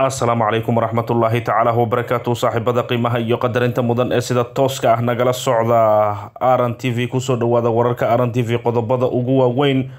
assalaamu calaykum waraxmatullaahi tacaala wabarakaatu saaxiibada qiimaha iyo qadarinta mudan ee sida tooska ah nagala socda aran t v kusoo dhowaada wararka aran t v qodobada ugu waaweyn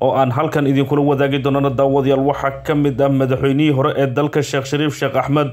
oo aan halkan idinkula wadaagi doonana daawadayaal waxaa ka mid ah madaxweynihii hore ee dalka sheekh shariif sheekh axmed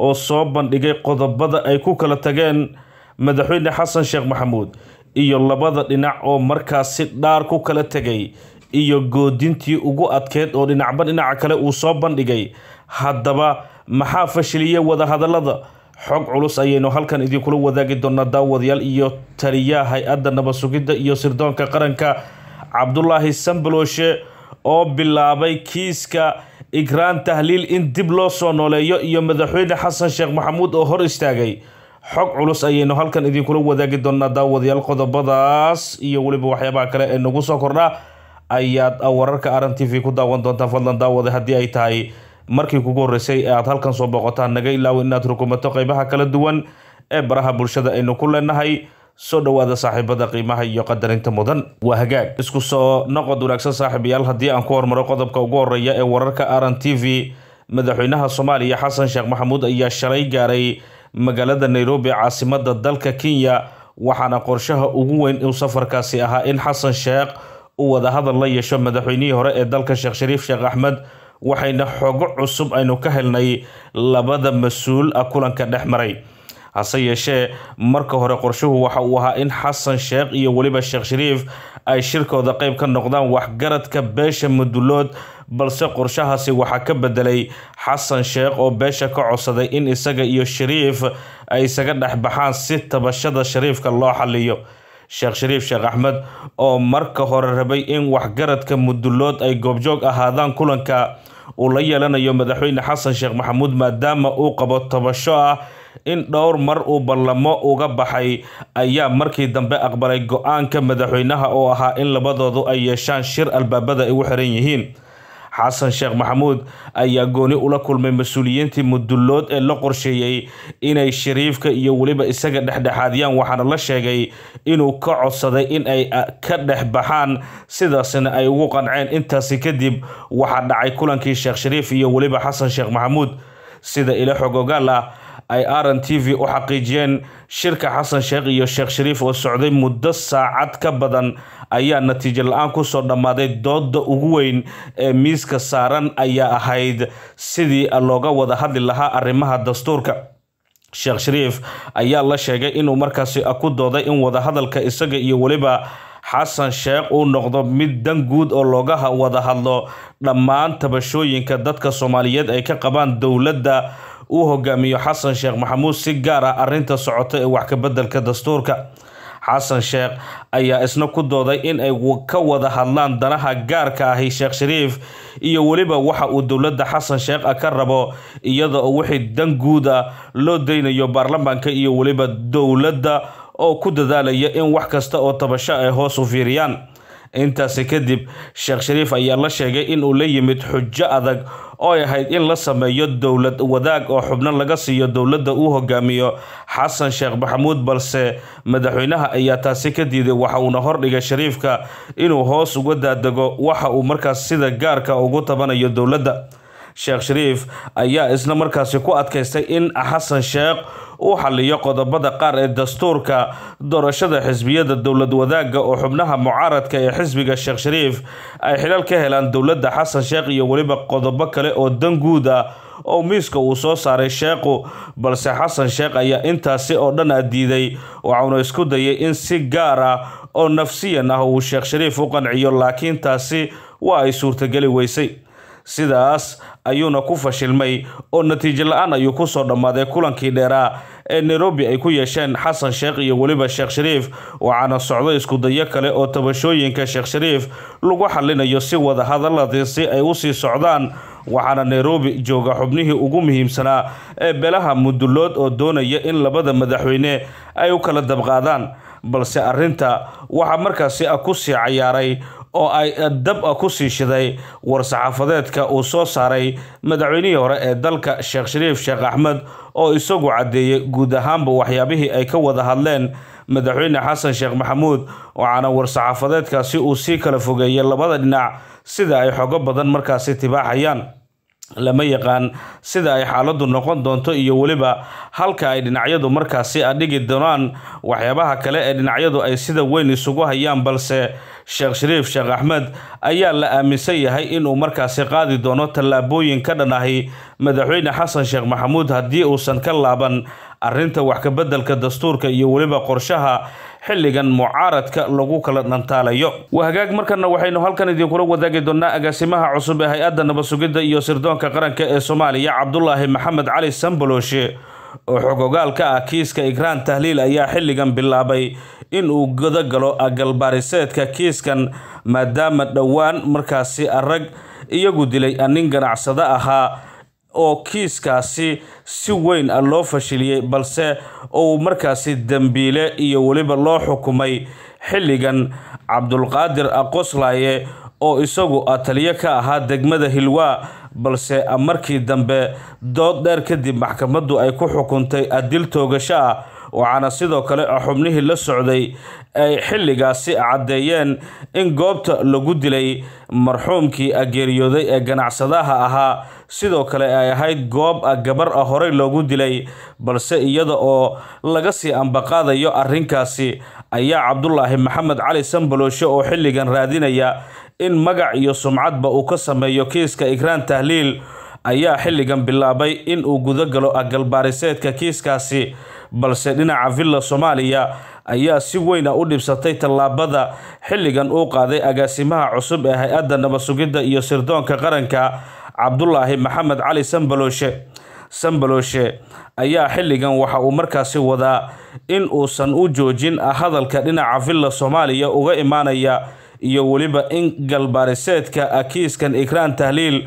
oo soo bandhigay qodobada ay ku kala tageen madaxweyne xasan sheekh maxamuud iyo labada dhinac oo markaasi dhaar ku kala tegay iyo goodintii ugu adkeed oo dhinacba dhinaca kale uu soo bandhigay haddaba maxaa fashiliyey wadahadallada xog culus ayaynu halkan idinkula wadaagi doonaa daawadayaal iyo taliyaha hay-adda nabadsugidda iyo sirdoonka qaranka cabdulaahi sambaloshe oo bilaabay kiiska igraan tahliil in dib loo soo nooleeyo iyo madaxweyne xasan sheekh maxamuud oo hor istaagay xog culus ayaynu halkan idinkula wadaagi doonaa daawadayaal qodobadaas iyo weliba waxyaabaha kale ee nagu soo kordhaa ayaad wararka aran t v ku daawan doontaan fadlan daawada haddii ay tahay markii kugu horreysay ee aad halkan soo booqotaan naga ilaawo inaad rukumato qaybaha kala duwan ee baraha bulshada aynu ku leenahay soo dhowaada saaxiibada qiimaha iyo qadarinta mudan waa hagaag isku soo noqod wanaagsan saaxiibayaal haddii aan ku hormaro qodobka ugu horreeya ee wararka r n t v madaxweynaha soomaaliya xasan sheekh maxamuud ayaa shalay gaaray magaalada nairobi caasimadda dalka kenya waxaana qorshaha ugu weyn uu safarkaasi ahaa in xasan sheekh uu wadahadal la yeesho madaxweynihii hore ee dalka sheekh shariif sheekh axmed waxayna xogo cusub aynu ka helnay labada mas-uul kulanka dhex maray hase yeeshee marka hore qorshuhu waxa uu ahaa in xasan sheekh iyo weliba sheekh shariif ay shirkooda qayb ka noqdaan waxgaradka beesha mudulood balse qorshahaasi waxaa ka bedelay xasan sheekh oo beesha ka codsaday in isaga iyo shariif ay isaga dhex baxaan si tabashada shariifka loo xaliyo sheekh shariif sheekh axmed oo marka hore rabay in waxgaradka mudulood ay goobjoog ahaadaan kulanka uu la yeelanayo madaxweyne xasan sheekh maxamuud maadaama uu qabo tabasho ah in dhowr mar uu ballamo uga baxay ayaa markii dambe aqbalay go-aanka madaxweynaha oo ahaa in labadoodu ay yeeshaan shir albaabada ay u xiran yihiin xasan sheekh maxamuud ayaa gooni ula kulmay mas-uuliyiintii mudullood ee la qorsheeyey inay shariifka iyo weliba isaga dhexdhexaadiyaan waxaana la sheegay inuu ka codsaday in ay ka dhex baxaan sidaasna ay ugu qanceen intaasi kadib waxaa dhacay kulankii sheekh shariif iyo weliba xasan sheekh maxamuud sida ila xog ogaal ah ay aran t v u xaqiijiyeen shirka xasan sheekh iyo sheekh shariif oo socday muddo saacad ka badan ayaa natiijo la-aan kusoo dhammaaday dooda ugu weyn ee miiska saaran ayaa ahayd sidii looga wada hadli lahaa arrimaha dastuurka sheekh shariif ayaa la sheegay inuu markaasi ku dooday in wadahadalka isaga iyo weliba xasan sheekh uu noqdo mid dan guud oo looga wada hadlo dhammaan tabashooyinka dadka soomaaliyeed ay ka qabaan dowladda uu hogaamiyo xasan sheekh maxamuud si gaar ah arinta socota ee wax kabeddelka dastuurka xasan sheekh ayaa isna ku dooday in ay ka wada hadlaan danaha gaarka ahi sheekh shariif iyo weliba waxa uu dowladda xasan sheekh a ah ka rabo iyada oo wixii dan guud ah loo daynayo baarlamaanka iyo weliba dowladda oo ku dadaalaya in wax kasta oo tabasho ay hoos u fiiriyaan intaasi kadib sheekh shariif ayaa la sheegay inuu la yimid xujo adag oo ay ahayd in la sameeyo dowlad wadaag oo xubno laga siiyo dowladda uu hogaamiyo xasan sheekh maxamuud balse madaxweynaha ayaa taasi ka diiday waxa uuna hordhigay shariifka inuu hoos uga daadego waxa uu markaas sida gaarka ugu tabanayo dowladda sheekh shariif ayaa isla markaasi ku adkaystay in xasan sheekh uu xalliyo qodobada qaar ee dastuurka doorashada xisbiyada dowlad wadaagga oo xubnaha mucaaradka ee xisbiga sheekh shariif ay xilal ka helaan dowladda xasan sheekh iyo weliba qodobo kale oo dan guud ah oo miiska uu soo saaray sheekhu balse xasan sheekh ayaa intaasi oo dhan a ah diiday waxauna isku dayay in si gaar ah oo nafsiyan ah uu sheekh shariif u qanciyo laakiin taasi waa ay suurtageli weysay sidaas ayuuna ku fashilmay oo natiijo la-aan ayuu ku soo dhammaaday kulankii dheeraa ee nairobi ay ku yeesheen xasan sheekh iyo weliba sheekh shariif waxaana socda iskudayo kale oo tabashooyinka sheekh shariif lagu xallinayo si wada hadaladii si ay usii socdaan waxaana nairobi jooga xubnihii ugu muhiimsanaa ee belaha mudulood oo doonaya in labada madaxweyne ay u kala dabqaadaan balse arrinta waxaa markaasi ah ku sii cayaaray oo ay dab ah ku sii shiday war-saxaafadeedka uu soo saaray madaxweynihii hore ee dalka sheekh shariif sheekh axmed oo isagu caddeeyey guud ahaanba waxyaabihii ay ka wada hadleen madaxweyne xasan sheekh maxamuud waxaana war-saxaafadeedkaasi uu sii kala fogeeyey labada dhinac sida ay xogo badan markaasi tibaaxayaan lama yaqaan sida ay xaaladdu noqon doonto iyo weliba halka ay dhinacyadu markaasi adhigi doonaan waxyaabaha kale ee dhinacyadu ay sida weyn isugu hayaan balse sheekh shariif sheekh axmed ayaa la aaminsan yahay inuu markaasi qaadi doono tallaabooyin ka dhanahi madaxweyne xasan sheekh maxamuud haddii uusan ka laaban arrinta wax kabeddelka dastuurka iyo weliba qorshaha xilligan mucaaradka lagu kala dhantaalayo wahagaag markana waxaynu halkan idinkula wadaagi doonaa agaasimaha cusub ee hay-adda nabadsugidda iyo sirdoonka qaranka ee soomaaliya cabdulaahi maxamed cali samboloshe oo xogogaalka ah kiiska igraan tahliil ayaa xilligan bilaabay in uu godagalo agalbaariseedka kiiskan maadaama dhowaan markaasi arag iyagu dilay anin ganacsado ahaa oo kiiskaasi si weyn loo fashiliyey balse uu markaasi dembiile iyo weliba loo xukumay xilligan cabdulqaadir aqoslaaye oo isagu ataliye ka ahaa degmada hilwaa balse markii dambe dood dheer kadib maxkamaddu ay ku xukuntay adil toogasho ah waxaana sidoo kale xubnihii la socday ay xilligaasi caddeeyeen in goobta lagu dilay marxuumkii ageeriyooday ee ganacsadaha ahaa sidoo kale ay ahayd goob gabar ah horey loogu dilay balse iyada oo laga sii ambaqaadayo arrinkaasi ayaa cabdulaahi maxamed cali sanbalooshe oo xilligan raadinaya in magac iyo sumcadba uu ka sameeyo kiiska ikraan tahliil ayaa xilligan bilaabay in uu guda galo agalbaariseedka kiiskaasi balse dhinaca villa soomaaliya ayaa si weyna u dhibsatay tallaabada xilligan uu qaaday agaasimaha cusub ee hay-adda nabadsugidda iyo sirdoonka qaranka cabdulaahi maxamed cali sambalooshe sambalooshe ayaa xilligan waxa uu markaasi wadaa in uusan u joojin hadalka dhinaca villa soomaaliya uga imaanaya iyo weliba in galbaariseedka kiiskan ikraan tahliil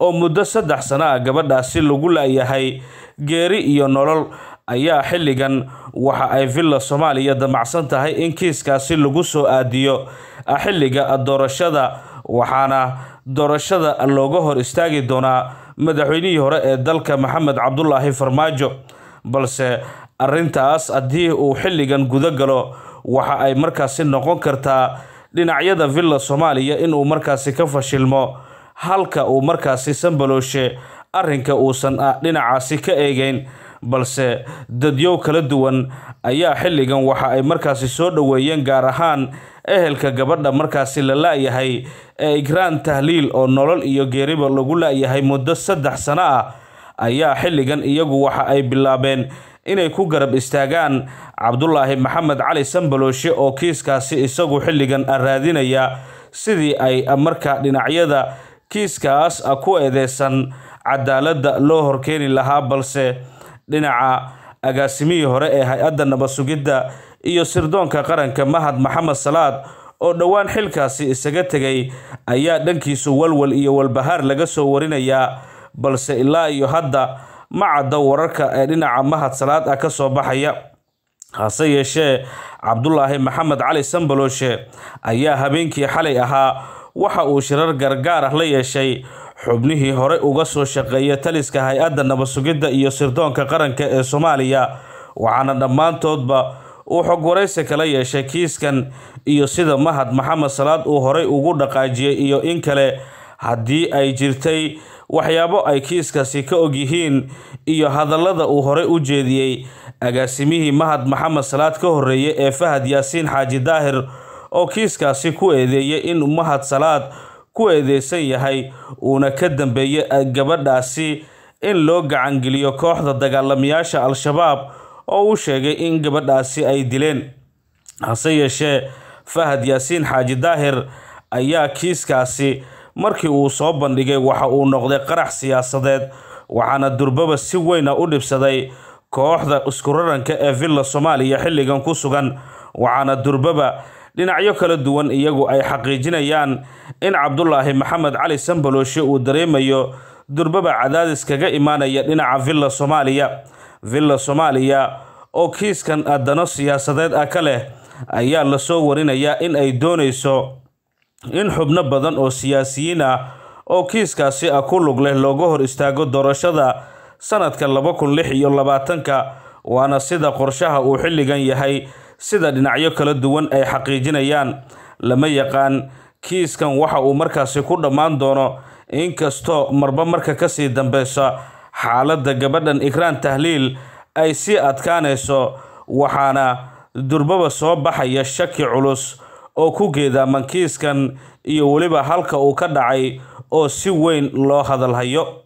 oo muddo saddex sana ah gabadhaasi lagu laayahay geeri iyo nolol ayaa xilligan waxa ay villa soomaaliya damacsan tahay in kiiskaasi lagu soo aadiyo xilliga doorashada waxaana doorashada looga hor istaagi doonaa madaxweynihii hore ee dalka maxamed cabdulaahi farmaajo balse arrintaas haddii uu xilligan gudo galo waxa ay markaasi noqon kartaa dhinacyada villa soomaaliya inuu markaasi ka fashilmo halka uu markaasi sambalooshe arrinka uusan ah, dhinacaasi ka eegeyn balse dadyow kala duwan ayaa xilligan waxa ay markaasi soo dhoweeyeen gaar ahaan ehelka gabadha markaasi la la'yahay ee igraan tahliil oo nolol iyo geeriba lagu la'yahay muddo saddex sano ah ayaa xilligan iyagu waxa ay bilaabeen inay ku garab istaagaan cabdulaahi maxamed cali sanbalooshe oo kiiskaasi isagu xilligan raadinaya sidii ay markaa dhinacyada kiiskaas ku eedeysan cadaaladda loo horkeeni lahaa balse dhinaca agaasimihii hore ee hay-adda nabadsugidda iyo sirdoonka qaranka mahad maxamed salaad oo dhowaan xilkaasi isaga tegay ayaa dhankiisu walwal iyo walbahaar laga soo warinayaa balse ilaa iyo hadda ma cadda wararka ee dhinaca mahad salaad ah ka soo baxaya hase yeeshee cabdulaahi maxamed cali sambalooshe ayaa habeenkii xalay ahaa waxa uu shirar gargaar ah la yeeshay xubnihii horey uga soo shaqeeya taliska hay-adda nabadsugidda iyo sirdoonka qaranka ee soomaaliya waxaana dhammaantoodba uu xog waraysi kala yeeshay kiiskan iyo sida mahad maxamed salaad uu horay ugu dhaqaajiyey iyo in kale haddii ay jirtay waxyaabo ay kiiskaasi ka og yihiin iyo hadallada uu horey u jeediyey agaasimihii mahad maxamed salaad ka horreeyey ee fahad yaasiin xaaji daahir oo kiiskaasi ku eedeeyay in mahad salaad ku eedeysan yahay uuna ka dambeeyey gabadhaasi in loo gacangeliyo kooxda dagaalamayaasha al-shabaab oo uu sheegay in gabadhaasi ay dileen hase yeeshee fahad yaasiin xaaji daahir ayaa kiiskaasi markii uu soo bandhigay waxa uu noqday qarax siyaasadeed waxaana durbaba si weyna u dhibsaday kooxda iskuraranka ee villa soomaaliya xilligan ku sugan waxaana durbaba dhinacyo kala duwan iyagu ay xaqiijinayaan in cabdulaahi maxamed cali sambalooshe uu dareemayo durbaba cadaadis kaga imaanaya dhinaca villa soomaaliya villa soomaaliya oo kiiskan dano siyaasadeed ah ka leh ayaa lasoo warinayaa in ay doonayso in xubno badan oo siyaasiyiin ah oo kiiskaasi ah ku lug leh looga hor istaago doorashada sannadka laba kun lix iyo labaatanka waana sida qorshaha uu xilligan yahay sida dhinacyo kala duwan ay xaqiijinayaan lama yaqaan kiiskan waxa uu markaasi ku dhammaan doono inkastoo marba marka ka sii dambeysa xaaladda gabadhan ikraan tahliil ay sii adkaanayso waxaana durbaba soo baxaya shaki culus oo ku geedaaman kiiskan iyo weliba halka uu ka dhacay oo si weyn loo hadalhayo